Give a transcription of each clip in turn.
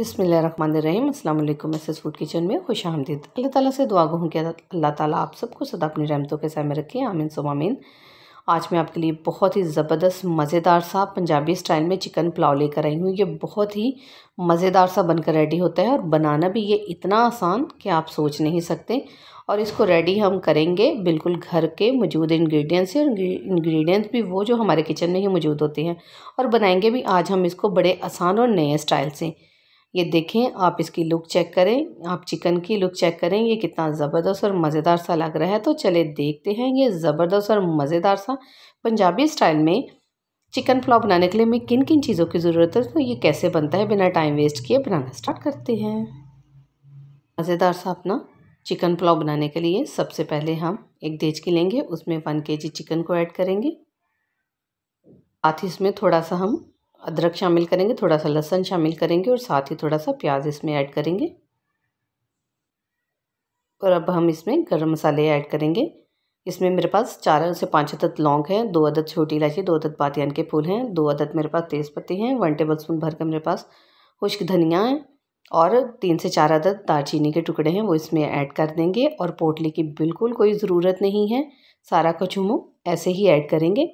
बिसमीम अल्लाम S food kitchen में खुश आमदीद अल्लाह ताला से दुआ हूँ कि अल्लाह ताला आप सबको सदा अपनी रहमतों के सामने रखें आमीन आमीन आज मैं आपके लिए बहुत ही ज़बरदस्त मज़ेदार सा पंजाबी स्टाइल में चिकन पुलाव लेकर आई हूँ ये बहुत ही मज़ेदार सा बनकर रेडी होता है और बनाना भी ये इतना आसान कि आप सोच नहीं सकते और इसको रेडी हम करेंगे बिल्कुल घर के मौजूद इंग्रेडिएंट्स और इंग्रेडिएंट्स भी वो जो हमारे किचन में ही मौजूद होते हैं और बनाएंगे भी आज हम इसको बड़े आसान और नए स्टाइल से ये देखें आप इसकी लुक चेक करें आप चिकन की लुक चेक करें ये कितना ज़बरदस्त और मज़ेदार सा लग रहा है तो चले देखते हैं ये ज़बरदस्त और मज़ेदार सा पंजाबी स्टाइल में चिकन पुलाव बनाने के लिए हमें किन किन चीज़ों की ज़रूरत है तो ये कैसे बनता है बिना टाइम वेस्ट किए बनाना स्टार्ट करते हैं मज़ेदार सा अपना चिकन पुलाव बनाने के लिए सबसे पहले हम एक देचकी लेंगे उसमें वन के चिकन को ऐड करेंगे साथ ही इसमें थोड़ा सा हम अदरक शामिल करेंगे थोड़ा सा लहसन शामिल करेंगे और साथ ही थोड़ा सा प्याज इसमें ऐड करेंगे और अब हम इसमें गरम मसाले ऐड करेंगे इसमें मेरे पास चार से पाँच अदद लौंग हैं दो अदद छोटी इलायची दो अदद बातियान के फूल हैं दो अदद मेरे पास तेज़ पत्ते हैं वन टेबल स्पून भर के मेरे पास खुश्क धनिया है और तीन से चार अदद दालचीनी के टुकड़े हैं वो इसमें ऐड कर देंगे और पोटली की बिल्कुल कोई ज़रूरत नहीं है सारा कचूमो ऐसे ही ऐड करेंगे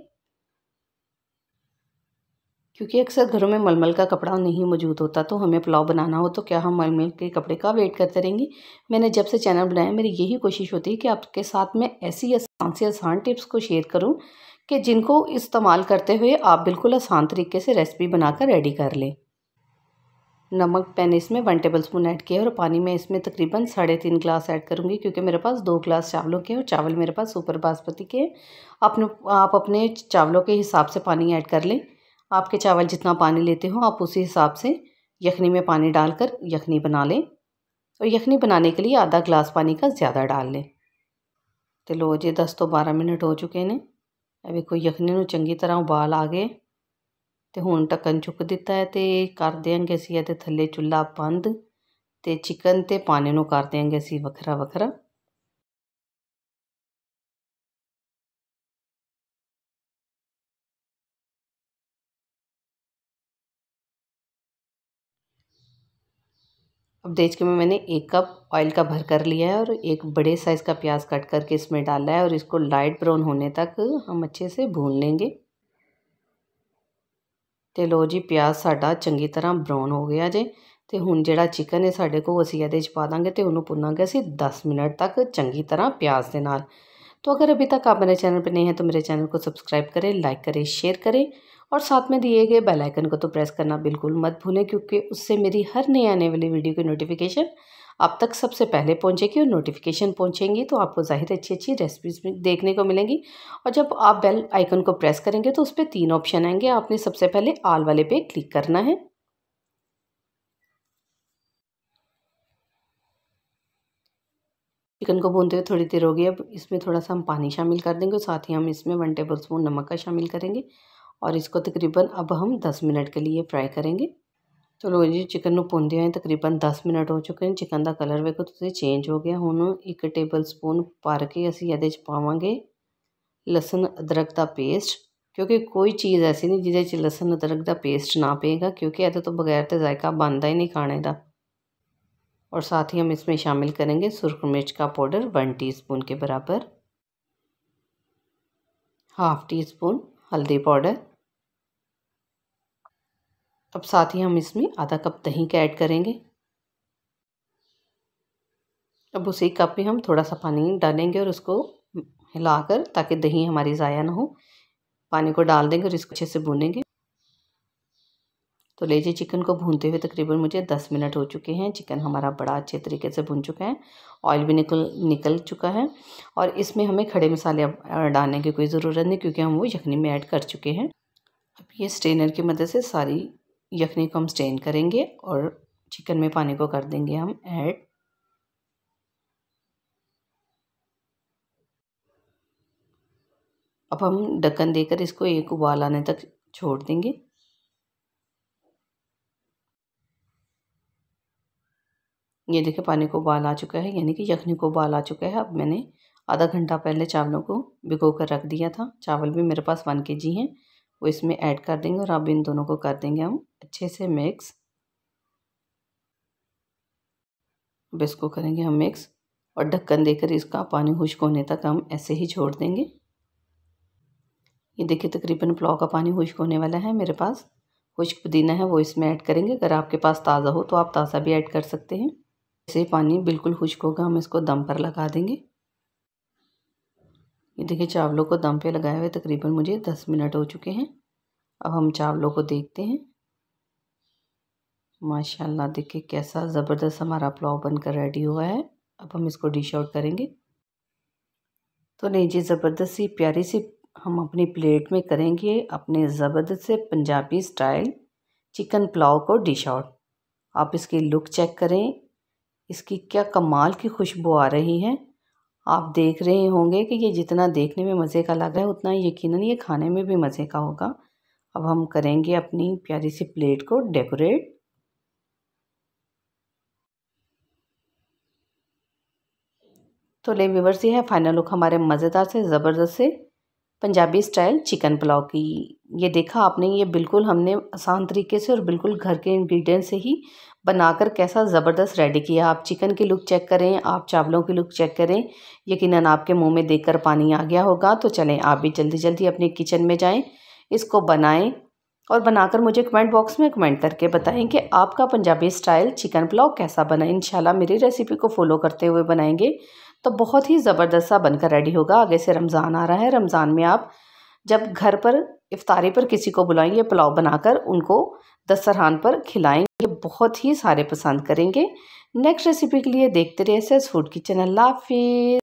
क्योंकि अक्सर घरों में मलमल का कपड़ा नहीं मौजूद होता तो हमें पुलाव बनाना हो तो क्या हम मलमल के कपड़े का वेट करते रहेंगे मैंने जब से चैनल बनाया मेरी यही कोशिश होती है कि आपके साथ में ऐसी आसान से आसान टिप्स को शेयर करूं कि जिनको इस्तेमाल करते हुए आप बिल्कुल आसान तरीके से रेसिपी बनाकर रेडी कर लें नमक पैन इसमें वन टेबल स्पून ऐड किया और पानी में इसमें तकरीबन साढ़े तीन ग्लास ऐड करूँगी क्योंकि मेरे पास दो ग्लास चावलों के और चावल मेरे पास सुपर बासमती के हैं आप अपने चावलों के हिसाब से पानी ऐड कर लें आपके चावल जितना पानी लेते हो आप उसी हिसाब से यखनी में पानी डालकर यखनी बना लें और यखनी बनाने के लिए आधा ग्लास पानी का ज़्यादा डाल लें ਤੇ ਲੋ ਜੀ 10 ਤੋਂ 12 ਮਿੰਟ ਹੋ ਚੁੱਕੇ ਨੇ ਇਹ ਵੇਖੋ ਯਖਨੀ ਨੂੰ ਚੰਗੀ ਤਰ੍ਹਾਂ ਉਬਾਲ ਆ ਗਏ ਤੇ ਹੁਣ ਢੱਕਣ ਚੁੱਕ ਦਿੱਤਾ ਹੈ ਤੇ ਕਰ ਦੇਾਂਗੇ ਅਸੀਂ ਇਹਦੇ ਥੱਲੇ ਚੁੱਲ੍ਹਾ ਬੰਦ ਤੇ ਚਿਕਨ ਤੇ ਪਾਣੀ ਨੂੰ ਕਰ ਦੇਾਂਗੇ ਅਸੀਂ ਵੱਖਰਾ ਵੱਖਰਾ अब देख के में मैंने एक कप ऑयल का भर कर लिया है और एक बड़े साइज़ का प्याज कट करके इसमें डाला है और इसको लाइट ब्राउन होने तक हम अच्छे से भून लेंगे तो लो जी प्याज ਸਾਡਾ चंकी तरह ब्राउन हो गया जे तो हूँ जोड़ा चिकन है साढ़े को असी ये पा देंगे तो उन्होंने भुना ਭੁੰਨਾਂਗੇ ਅਸੀਂ दस मिनट तक ਚੰਗੀ तरह प्याज के नाल तो अगर अभी तक आप मेरे चैनल पर नहीं हैं तो मेरे चैनल को सब्सक्राइब करें लाइक करें शेयर करें और साथ में दिए गए बेल आइकन को तो प्रेस करना बिल्कुल मत भूलें क्योंकि उससे मेरी हर नई आने वाली वीडियो की नोटिफिकेशन आप तक सबसे पहले पहुंचेगी और नोटिफिकेशन पहुंचेंगी तो आपको ज़ाहिर अच्छी अच्छी रेसिपीज देखने को मिलेंगी और जब आप बेल आइकन को प्रेस करेंगे तो उस पर तीन ऑप्शन आएंगे आपने सबसे पहले आल वाले पे क्लिक करना है चिकन को भूनते हुए थोड़ी देर होगी अब इसमें थोड़ा सा हम पानी शामिल कर देंगे और साथ ही हम इसमें वन टेबल स्पून नमक का शामिल करेंगे और इसको तकरीबन अब हम दस मिनट के लिए फ्राई करेंगे तो लो जी चिकन में पौधे हैं तकरीबन दस मिनट हो चुके हैं चिकन का कलर वेखो तुझे चेंज हो गया हूँ एक टेबल स्पून भर के असी ये पावे लसन अदरक का पेस्ट क्योंकि कोई चीज़ ऐसी नहीं जिसे लसन अदरक का पेस्ट ना पेगा क्योंकि ए तो बगैर तो जायका बनता ही नहीं खाने का और साथ ही हम इसमें शामिल करेंगे सुरख मिर्च का पाउडर वन टी स्पून के बराबर हाफ टी स्पून हल्दी पाउडर अब साथ ही हम इसमें आधा कप दही का ऐड करेंगे अब उसी कप में हम थोड़ा सा पानी डालेंगे और उसको हिलाकर ताकि दही हमारी ज़ाया ना हो पानी को डाल देंगे और इसको अच्छे से भूनेंगे तो लीजिए चिकन को भूनते हुए तकरीबन मुझे दस मिनट हो चुके हैं चिकन हमारा बड़ा अच्छे तरीके से भून चुका है ऑयल भी निकल निकल चुका है और इसमें हमें खड़े मसाले अब डालने की कोई ज़रूरत नहीं क्योंकि हम वो यखनी में ऐड कर चुके हैं अब ये स्ट्रेनर की मदद से सारी यखनी को हम स्ट्रेन करेंगे और चिकन में पानी को कर देंगे हम ऐड अब हम ढक्कन देकर इसको एक उबाल आने तक छोड़ देंगे ये देखिए पानी को उबाल आ चुका है यानी कि यखनी को उबाल आ चुका है अब मैंने आधा घंटा पहले चावलों को भिगो कर रख दिया था चावल भी मेरे पास वन के जी हैं वो इसमें ऐड कर देंगे और अब इन दोनों को कर देंगे हम अच्छे से मिक्स अब इसको करेंगे हम मिक्स और ढक्कन देकर इसका पानी खुश्क होने तक हम ऐसे ही छोड़ देंगे ये देखिए तकरीबन पुलाव का पानी खुश्क होने वाला है मेरे पास खुश्क पुदीना है वो इसमें ऐड करेंगे अगर आपके पास ताज़ा हो तो आप ताज़ा भी ऐड कर सकते हैं जैसे पानी बिल्कुल खुश्क होगा हम इसको दम पर लगा देंगे ये देखिए चावलों को दम पे लगाए हुए तकरीबन मुझे दस मिनट हो चुके हैं अब हम चावलों को देखते हैं माशाल्लाह देखिए कैसा ज़बरदस्त हमारा पुलाव बनकर रेडी हुआ है अब हम इसको डिश आउट करेंगे तो नहीं जी ज़बरदस्त सी प्यारी सी हम अपनी प्लेट में करेंगे अपने ज़बरदस्त से पंजाबी स्टाइल चिकन पुलाव को डिश आउट आप इसकी लुक चेक करें इसकी क्या कमाल की खुशबू आ रही है आप देख रहे होंगे कि ये जितना देखने में मज़े का लग रहा है उतना यकीनन ये खाने में भी मज़े का होगा अब हम करेंगे अपनी प्यारी सी प्लेट को डेकोरेट तो ले व्यूवर्स ये है फाइनल लुक हमारे मज़ेदार से ज़बरदस्त से पंजाबी स्टाइल चिकन पुलाव की ये देखा आपने ये बिल्कुल हमने आसान तरीके से और बिल्कुल घर के इंग्रेडिएंट से ही बनाकर कैसा ज़बरदस्त रेडी किया आप चिकन की लुक चेक करें आप चावलों की लुक चेक करें यकीनन आपके मुंह में देखकर पानी आ गया होगा तो चलें आप भी जल्दी जल्दी अपने किचन में जाएं इसको बनाएं और बनाकर मुझे कमेंट बॉक्स में कमेंट करके बताएं कि आपका पंजाबी स्टाइल चिकन पुलाव कैसा बना इन मेरी रेसिपी को फॉलो करते हुए बनाएंगे तो बहुत ही ज़बरदस्त सा बनकर रेडी होगा आगे से रमज़ान आ रहा है रमज़ान में आप जब घर पर इफ्तारी पर किसी को बुलाएंगे पुलाव बनाकर उनको दस्तरहान पर खिलाएंगे बहुत ही सारे पसंद करेंगे नेक्स्ट रेसिपी के लिए देखते रहिए सेस फूड किचन अल्लाह हाफिज़